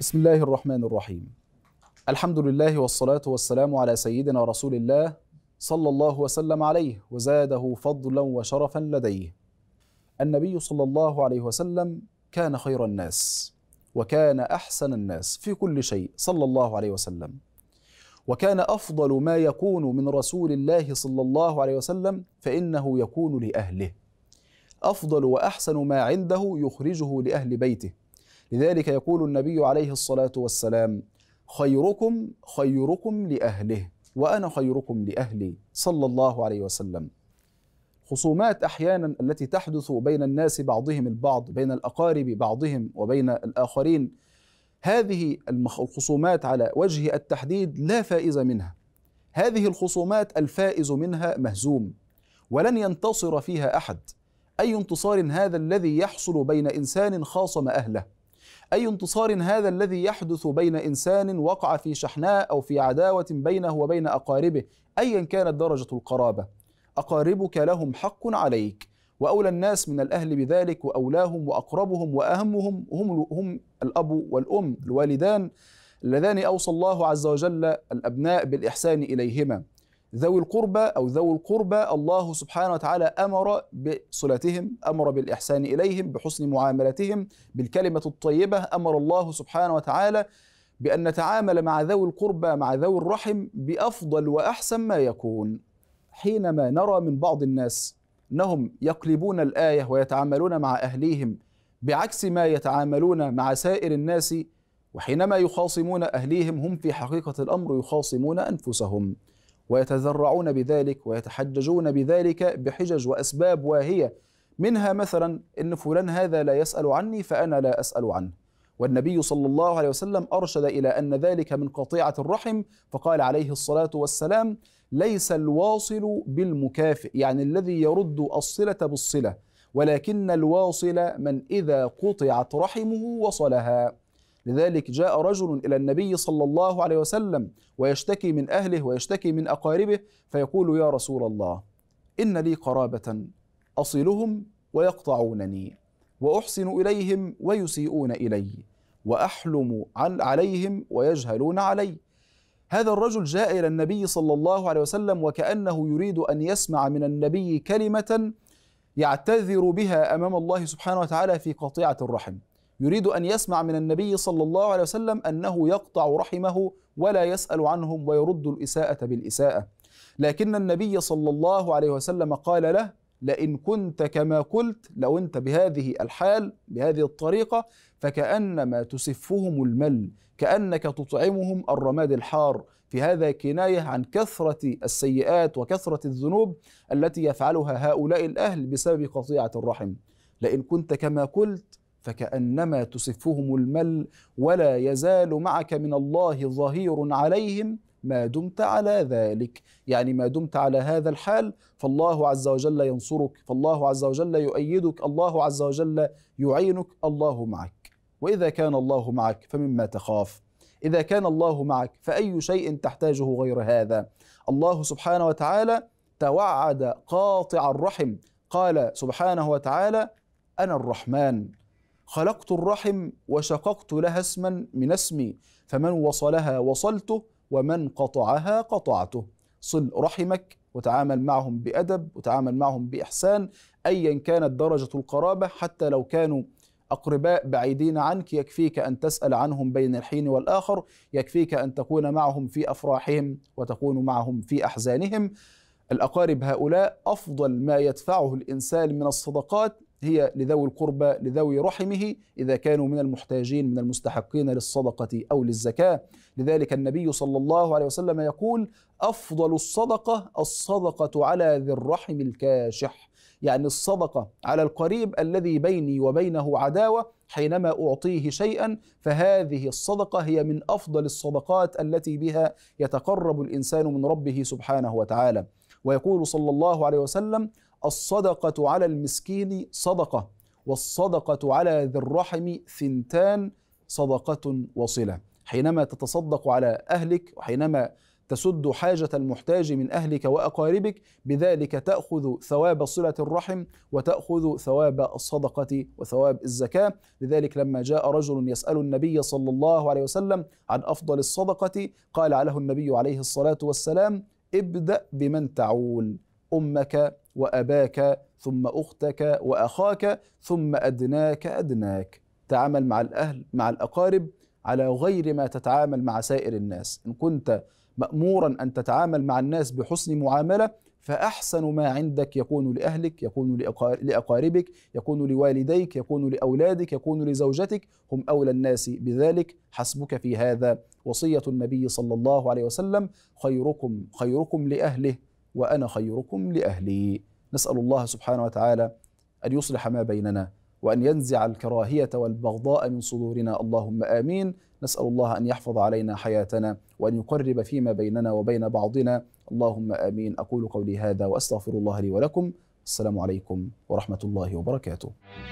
بسم الله الرحمن الرحيم الحمد لله والصلاة والسلام على سيدنا رسول الله صلى الله وسلم عليه وزاده فضلا وشرفا لديه النبي صلى الله عليه وسلم كان خير الناس وكان أحسن الناس في كل شيء صلى الله عليه وسلم وكان أفضل ما يكون من رسول الله صلى الله عليه وسلم فإنه يكون لأهله أفضل وأحسن ما عنده يخرجه لأهل بيته لذلك يقول النبي عليه الصلاة والسلام خيركم خيركم لأهله وأنا خيركم لأهلي صلى الله عليه وسلم خصومات أحيانا التي تحدث بين الناس بعضهم البعض بين الأقارب بعضهم وبين الآخرين هذه الخصومات على وجه التحديد لا فائز منها هذه الخصومات الفائز منها مهزوم ولن ينتصر فيها احد اي انتصار هذا الذي يحصل بين انسان خاصم اهله أي انتصار هذا الذي يحدث بين إنسان وقع في شحناء أو في عداوة بينه وبين أقاربه أيا كانت درجة القرابة أقاربك لهم حق عليك وأولى الناس من الأهل بذلك وأولاهم وأقربهم وأهمهم هم, هم الأب والأم الوالدان اللذان أوصى الله عز وجل الأبناء بالإحسان إليهما ذوي القربى أو ذوي القربى الله سبحانه وتعالى أمر بصلتهم أمر بالإحسان إليهم بحسن معاملتهم بالكلمة الطيبة أمر الله سبحانه وتعالى بأن نتعامل مع ذوي القربى مع ذوي الرحم بأفضل وأحسن ما يكون حينما نرى من بعض الناس أنهم يقلبون الآية ويتعاملون مع أهليهم بعكس ما يتعاملون مع سائر الناس وحينما يخاصمون أهليهم هم في حقيقة الأمر يخاصمون أنفسهم ويتذرعون بذلك ويتحججون بذلك بحجج وأسباب واهية منها مثلا إن فلان هذا لا يسأل عني فأنا لا أسأل عنه والنبي صلى الله عليه وسلم أرشد إلى أن ذلك من قطيعة الرحم فقال عليه الصلاة والسلام ليس الواصل بالمكافئ يعني الذي يرد الصلة بالصلة ولكن الواصل من إذا قطعت رحمه وصلها لذلك جاء رجل إلى النبي صلى الله عليه وسلم ويشتكي من أهله ويشتكي من أقاربه فيقول يا رسول الله إن لي قرابة أصلهم ويقطعونني وأحسن إليهم ويسيئون إلي وأحلم عن عليهم ويجهلون علي هذا الرجل جاء إلى النبي صلى الله عليه وسلم وكأنه يريد أن يسمع من النبي كلمة يعتذر بها أمام الله سبحانه وتعالى في قطيعة الرحم يريد أن يسمع من النبي صلى الله عليه وسلم أنه يقطع رحمه ولا يسأل عنهم ويرد الإساءة بالإساءة لكن النبي صلى الله عليه وسلم قال له لئن كنت كما قلت لو أنت بهذه الحال بهذه الطريقة فكأنما تسفهم المل كأنك تطعمهم الرماد الحار في هذا كناية عن كثرة السيئات وكثرة الذنوب التي يفعلها هؤلاء الأهل بسبب قطيعة الرحم لئن كنت كما قلت فكأنما تصفهم المل ولا يزال معك من الله ظهير عليهم ما دمت على ذلك يعني ما دمت على هذا الحال فالله عز وجل ينصرك فالله عز وجل يؤيدك الله عز وجل يعينك الله معك واذا كان الله معك فمما تخاف اذا كان الله معك فاي شيء تحتاجه غير هذا الله سبحانه وتعالى توعد قاطع الرحم قال سبحانه وتعالى انا الرحمن خلقت الرحم وشققت لها اسما من اسمي فمن وصلها وصلته ومن قطعها قطعته صل رحمك وتعامل معهم بأدب وتعامل معهم بإحسان أيا كانت درجة القرابة حتى لو كانوا أقرباء بعيدين عنك يكفيك أن تسأل عنهم بين الحين والآخر يكفيك أن تكون معهم في أفراحهم وتكون معهم في أحزانهم الأقارب هؤلاء أفضل ما يدفعه الإنسان من الصدقات هي لذوي القربى لذوي رحمه إذا كانوا من المحتاجين من المستحقين للصدقة أو للزكاة لذلك النبي صلى الله عليه وسلم يقول أفضل الصدقة الصدقة على ذي الرحم الكاشح يعني الصدقة على القريب الذي بيني وبينه عداوة حينما أعطيه شيئا فهذه الصدقة هي من أفضل الصدقات التي بها يتقرب الإنسان من ربه سبحانه وتعالى ويقول صلى الله عليه وسلم الصدقة على المسكين صدقة والصدقة على ذي الرحم ثنتان صدقة وصلة حينما تتصدق على أهلك وحينما تسد حاجة المحتاج من أهلك وأقاربك بذلك تأخذ ثواب صلة الرحم وتأخذ ثواب الصدقة وثواب الزكاة لذلك لما جاء رجل يسأل النبي صلى الله عليه وسلم عن أفضل الصدقة قال له النبي عليه الصلاة والسلام ابدأ بمن تعول أمك وأباك ثم أختك وأخاك ثم أدناك أدناك تعامل مع الأهل مع الأقارب على غير ما تتعامل مع سائر الناس إن كنت مأمورا أن تتعامل مع الناس بحسن معاملة فأحسن ما عندك يكون لأهلك يكون لأقاربك يكون لوالديك يكون لأولادك يكون لزوجتك هم أولى الناس بذلك حسبك في هذا وصية النبي صلى الله عليه وسلم خيركم خيركم لأهله وأنا خيركم لأهلي نسأل الله سبحانه وتعالى أن يصلح ما بيننا وأن ينزع الكراهية والبغضاء من صدورنا اللهم آمين نسأل الله أن يحفظ علينا حياتنا وأن يقرب فيما بيننا وبين بعضنا اللهم آمين أقول قولي هذا وأستغفر الله لي ولكم السلام عليكم ورحمة الله وبركاته